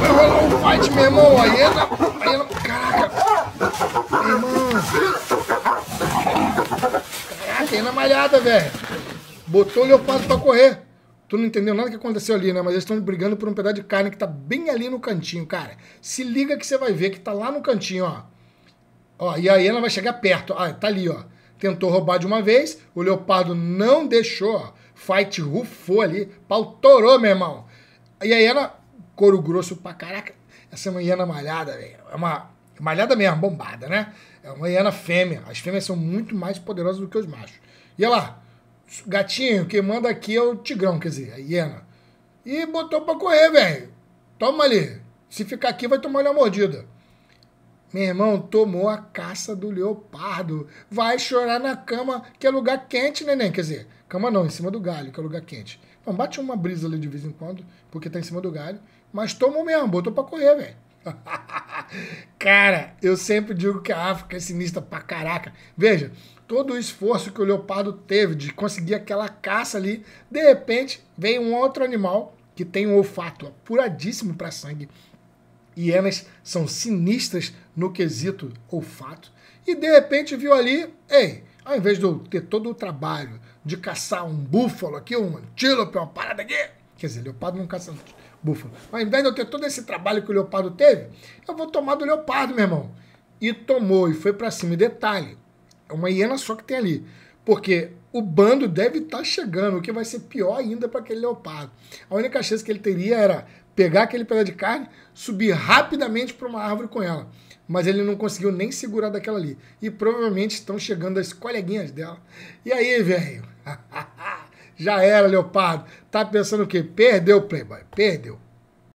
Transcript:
vai rolar um fight, meu irmão. Aí ela. É aí ela. É caraca. Meu irmão. Caraca, aí na malhada, velho. Botou o leopardo pra correr. Tu não entendeu nada que aconteceu ali, né? Mas eles estão brigando por um pedaço de carne que tá bem ali no cantinho, cara. Se liga que você vai ver que tá lá no cantinho, ó. Ó, e aí ela vai chegar perto. Ah, tá ali, ó. Tentou roubar de uma vez, o leopardo não deixou, ó. Fight rufou ali, pau torou, meu irmão. E aí ela couro grosso pra caraca. Essa é uma hiena malhada, velho. É uma malhada mesmo, bombada, né? É uma hiena fêmea. As fêmeas são muito mais poderosas do que os machos. E olha lá, gatinho, quem manda aqui é o tigrão, quer dizer, a hiena. E botou pra correr, velho. Toma ali. Se ficar aqui, vai tomar uma mordida. Meu irmão, tomou a caça do leopardo. Vai chorar na cama, que é lugar quente, neném. Quer dizer, cama não, em cima do galho, que é lugar quente. Não bate uma brisa ali de vez em quando, porque tá em cima do galho. Mas tomou mesmo, botou pra correr, velho. Cara, eu sempre digo que a África é sinistra pra caraca. Veja, todo o esforço que o leopardo teve de conseguir aquela caça ali, de repente vem um outro animal que tem um olfato apuradíssimo para sangue, Hienas são sinistras no quesito olfato. E de repente viu ali, ei, ao invés de eu ter todo o trabalho de caçar um búfalo aqui, um antílope, uma parada aqui. Quer dizer, leopardo não caça búfalo. Ao invés de eu ter todo esse trabalho que o leopardo teve, eu vou tomar do leopardo, meu irmão. E tomou e foi para cima. E detalhe, é uma hiena só que tem ali. Porque o bando deve estar tá chegando, o que vai ser pior ainda para aquele leopardo. A única chance que ele teria era pegar aquele pedaço de carne, subir rapidamente para uma árvore com ela. Mas ele não conseguiu nem segurar daquela ali. E provavelmente estão chegando as coleguinhas dela. E aí, velho? Já era, leopardo. Tá pensando o quê? Perdeu, Playboy. Perdeu.